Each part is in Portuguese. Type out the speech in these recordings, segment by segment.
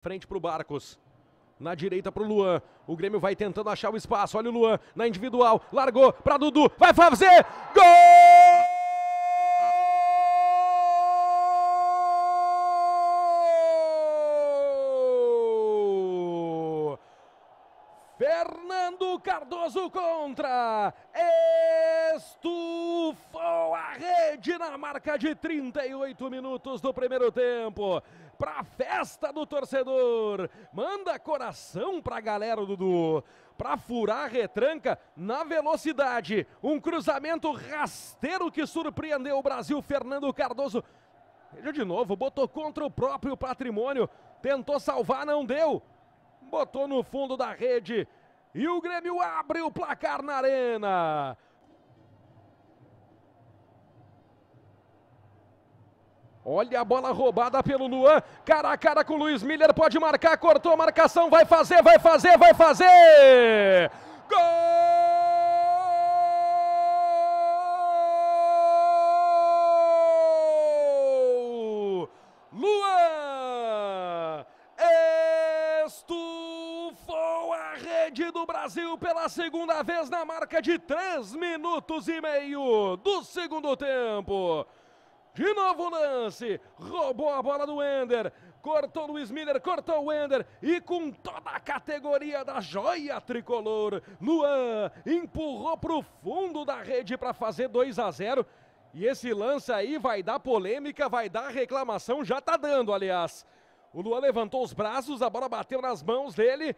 Frente para o Barcos. Na direita para o Luan. O Grêmio vai tentando achar o espaço. Olha o Luan na individual. Largou para Dudu. Vai fazer! Gol! Fernando Cardoso contra. Dinamarca na marca de 38 minutos do primeiro tempo. Pra festa do torcedor. Manda coração pra galera, Dudu. Pra furar a retranca na velocidade. Um cruzamento rasteiro que surpreendeu o Brasil. Fernando Cardoso. Veja de novo, botou contra o próprio patrimônio. Tentou salvar, não deu. Botou no fundo da rede. E o Grêmio abre o placar na arena. Olha a bola roubada pelo Luan. Cara a cara com o Luiz Miller. Pode marcar, cortou a marcação. Vai fazer, vai fazer, vai fazer. Gol! do Brasil pela segunda vez na marca de 3 minutos e meio do segundo tempo. De novo o lance. Roubou a bola do Ender. Cortou Luiz Miller, cortou o Ender. E com toda a categoria da joia tricolor, Luan empurrou para o fundo da rede para fazer 2 a 0. E esse lance aí vai dar polêmica, vai dar reclamação, já tá dando, aliás. O Luan levantou os braços, a bola bateu nas mãos dele.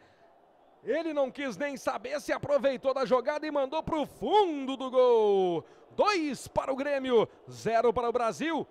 Ele não quis nem saber, se aproveitou da jogada e mandou para o fundo do gol. 2 para o Grêmio, 0 para o Brasil,